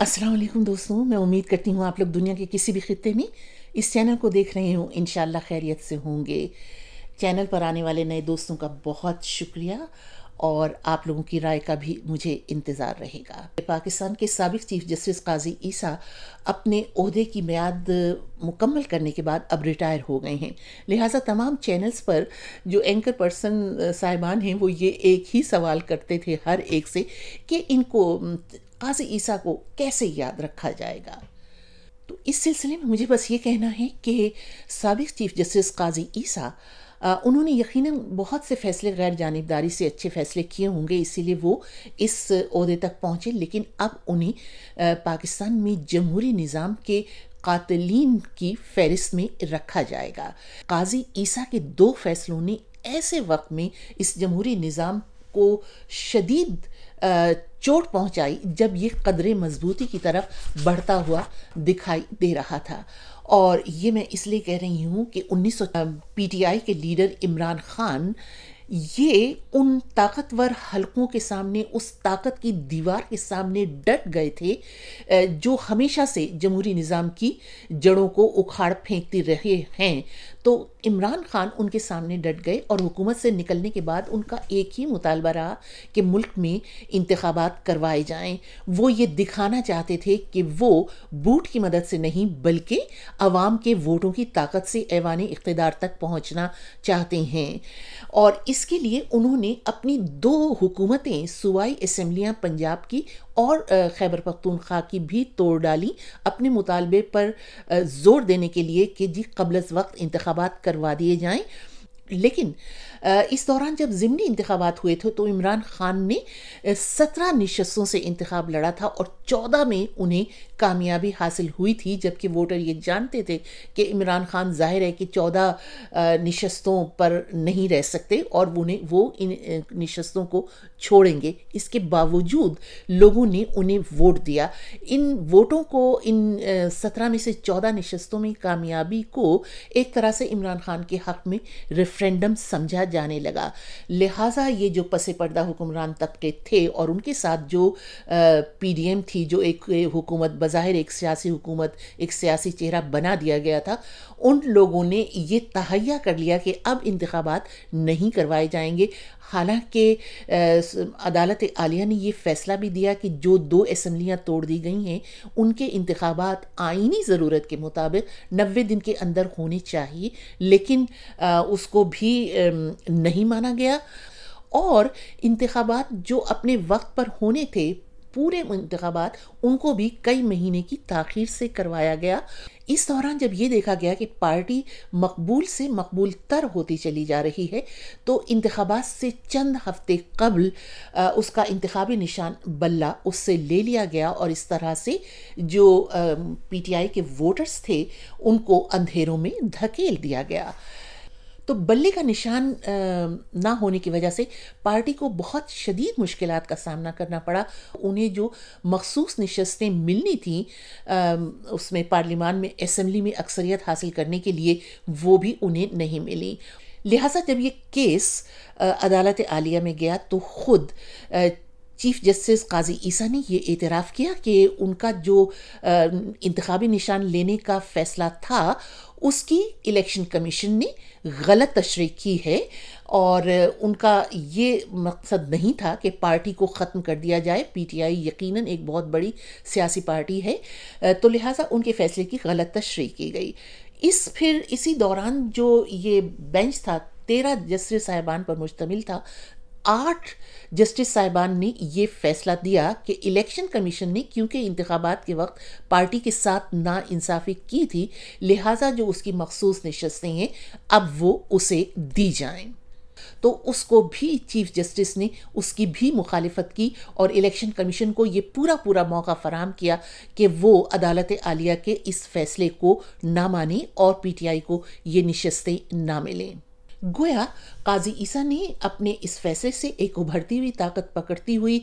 अस्सलाम वालेकुम दोस्तों मैं उम्मीद करती हूँ आप लोग दुनिया के किसी भी खत्े में इस चैनल को देख रहे हों इन खैरियत से होंगे चैनल पर आने वाले नए दोस्तों का बहुत शुक्रिया और आप लोगों की राय का भी मुझे इंतज़ार रहेगा पाकिस्तान के सबक चीफ जस्टिस काजी ईसा अपने अहदे की मैद मुकम्मल करने के बाद अब रिटायर हो गए हैं लिहाजा तमाम चैनल्स पर जो एंकर पर्सन साहिबान हैं वो ये एक ही सवाल करते थे हर एक से कि इनको गाजी ईसा को कैसे याद रखा जाएगा तो इस सिलसिले में मुझे बस ये कहना है कि सबक चीफ जस्टिस काजी ईसा उन्होंने यकीनन बहुत से फैसले गैर जानबदारी से अच्छे फैसले किए होंगे इसीलिए वो इस अहदे तक पहुँचे लेकिन अब उन्हें पाकिस्तान में जमहूरी निज़ाम के कातलीन की फहरिस्त में रखा जाएगा काजी ईसा के दो फैसलों ने ऐसे वक्त में इस जमहूरी निज़ाम को शदीद चोट पहुंचाई जब ये कदरे मजबूती की तरफ बढ़ता हुआ दिखाई दे रहा था और ये मैं इसलिए कह रही हूँ कि उन्नीस पीटीआई के लीडर इमरान खान ये उन ताकतवर हलकों के सामने उस ताकत की दीवार के सामने डट गए थे जो हमेशा से जमहूरी निज़ाम की जड़ों को उखाड़ फेंकते रहे हैं तो इमरान खान उनके सामने डट गए और हुकूमत से निकलने के बाद उनका एक ही मुतालबा रहा कि मुल्क में इंतबात करवाए जाएं वो ये दिखाना चाहते थे कि वो बूट की मदद से नहीं बल्कि आवाम के वोटों की ताकत से ऐवान इकतदार तक पहुँचना चाहते हैं और इस इसके लिए उन्होंने अपनी दो हुकूमतें सूबाई असम्बलियाँ पंजाब की और खैबर पख्तूनख्वा की भी तोड़ डाली अपने मुतालबे पर ज़ोर देने के लिए कि जी कबल वक्त इंतबात करवा दिए जाएँ लेकिन इस दौरान जब ज़िमनी इंतबात हुए थे तो इमरान खान ने सत्रह नशस्तों से इंतखब लड़ा था और चौदह में उन्हें कामयाबी हासिल हुई थी जबकि वोटर ये जानते थे कि इमरान खान जाहिर है कि चौदह नशस्तों पर नहीं रह सकते और उन्हें वो इन नशस्तों को छोड़ेंगे इसके बावजूद लोगों ने उन्हें वोट दिया इन वोटों को इन सत्रह में से चौदह नशस्तों में कामयाबी को एक तरह से इमरान खान के हक में रेफरेंडम समझा जाने लगा लिहाजा ये जो पसे पर्दा हुक्मरान तबके थे और उनके साथ जो पीडीएम थी जो एक हुकूमत बज़ाहिर एक सियासी हुकूमत एक सियासी चेहरा बना दिया गया था उन लोगों ने ये तहैया कर लिया कि अब इंतबात नहीं करवाए जाएंगे हालांकि अदालत आलिया ने यह फ़ैसला भी दिया कि जो दो असम्बलियाँ तोड़ दी गई हैं उनके इंतबात आइनी ज़रूरत के मुताबिक नबे दिन के अंदर होने चाहिए लेकिन आ, उसको भी नहीं माना गया और इंतबात जो अपने वक्त पर होने थे पूरे इंतबात उनको भी कई महीने की तखिर से करवाया गया इस दौरान जब ये देखा गया कि पार्टी मकबूल से मकबूल तर होती चली जा रही है तो इंतबात से चंद हफ्ते कबल उसका इंतबी निशान बल्ला उससे ले लिया गया और इस तरह से जो पीटीआई के वोटर्स थे उनको अंधेरों में धकेल दिया गया तो बल्ले का निशान ना होने की वजह से पार्टी को बहुत शदीद मुश्किल का सामना करना पड़ा उन्हें जो मखसूस नशस्तें मिलनी थी उसमें पार्लियामान में असम्बली में अक्सरियत हासिल करने के लिए वो भी उन्हें नहीं मिली लिहाजा जब ये केस अदालत आलिया में गया तो ख़ुद चीफ जस्टिस काजी ईसा ने यह एतराफ़ किया कि उनका जो इंतबी निशान लेने का फैसला था उसकी इलेक्शन कमीशन ने गलत तशरी की है और उनका ये मकसद नहीं था कि पार्टी को ख़त्म कर दिया जाए पीटीआई यकीनन एक बहुत बड़ी सियासी पार्टी है तो लिहाजा उनके फैसले की गलत तशरी की गई इस फिर इसी दौरान जो ये बेंच था तेरह जस्टिस साहिबान पर मुश्तमिल था आठ जस्टिस साहिबान ने ये फैसला दिया कि इलेक्शन कमीशन ने क्योंकि इंतबात के वक्त पार्टी के साथ नाइंसाफ़ी की थी लिहाजा जो उसकी मखसूस नशस्तें हैं अब वो उसे दी जाएं तो उसको भी चीफ जस्टिस ने उसकी भी मुखालफत की और इलेक्शन कमीशन को ये पूरा पूरा मौका फराहम किया कि वो अदालत आलिया के इस फैसले को ना माने और पीटीआई को ये नशस्तें ना मिलें गोया काजी ईसा ने अपने इस फैसले से एक उभरती हुई ताकत पकड़ती हुई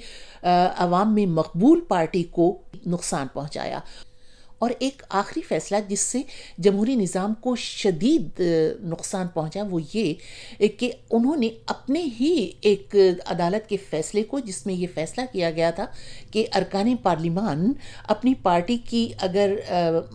आवाम में मकबूल पार्टी को नुकसान पहुंचाया और एक आखिरी फैसला जिससे जमहूरी निज़ाम को शदीद नुकसान पहुंचा वो ये कि उन्होंने अपने ही एक अदालत के फैसले को जिसमें ये फैसला किया गया था कि अरकान पार्लिमान अपनी पार्टी की अगर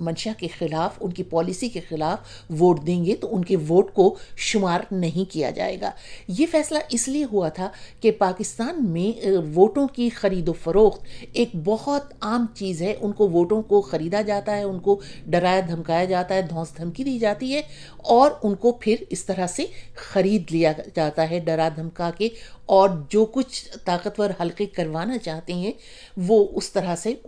मंशा के ख़िलाफ़ उनकी पॉलिसी के ख़िलाफ़ वोट देंगे तो उनके वोट को शुमार नहीं किया जाएगा ये फैसला इसलिए हुआ था कि पाकिस्तान में वोटों की ख़रीदो फरोख्त एक बहुत आम चीज़ है उनको वोटों को ख़रीदा जा जाता है उनको डराया धमकाया जाता है धौस धमकी दी जाती है और उनको फिर इस तरह से ख़रीद लिया जाता है डरा धमका के और जो कुछ ताकतवर हल्के करवाना चाहते हैं वो उस तरह से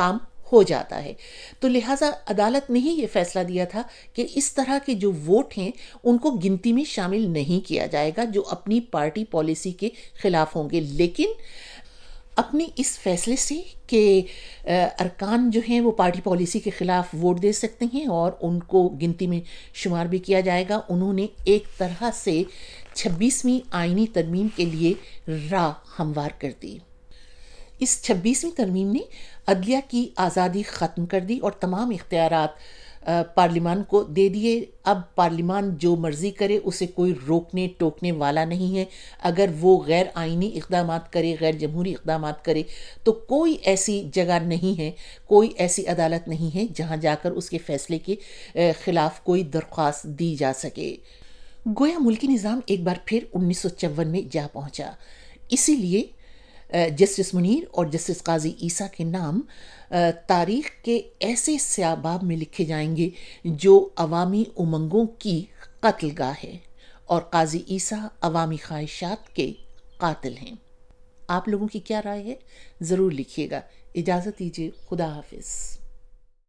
काम हो जाता है तो लिहाजा अदालत ने ही ये फैसला दिया था कि इस तरह के जो वोट हैं उनको गिनती में शामिल नहीं किया जाएगा जो अपनी पार्टी पॉलिसी के खिलाफ होंगे लेकिन अपने इस फैसले से कि अरकान जो हैं वो पार्टी पॉलिसी के ख़िलाफ़ वोट दे सकते हैं और उनको गिनती में शुमार भी किया जाएगा उन्होंने एक तरह से छब्बीसवीं आइनी तरमीम के लिए राह हमवार कर दी इस छब्बीसवीं तरमीम ने अदलिया की आज़ादी ख़त्म कर दी और तमाम इख्तियार पार्लिमान को दे दिए अब पार्लिमान जो मर्ज़ी करे उसे कोई रोकने टोकने वाला नहीं है अगर वो गैर आइनी इकदाम करे गैर जमहूरी इकदाम करे तो कोई ऐसी जगह नहीं है कोई ऐसी अदालत नहीं है जहाँ जाकर उसके फ़ैसले के ख़िलाफ़ कोई दरख्वास्त दी जा सके गोया मुल्की निज़ाम एक बार फिर उन्नीस में जा पहुँचा इसीलिए जस्टिस मुनीर और जस्टिस काजी ईसा के नाम तारीख के ऐसे सयाबाब में लिखे जाएंगे जो अवामी उमंगों की कत्लगाह है और काजी ईसा अवामी ख्वाहिशात के कातिल हैं आप लोगों की क्या राय है ज़रूर लिखिएगा इजाज़त दीजिए खुदा हाफिज़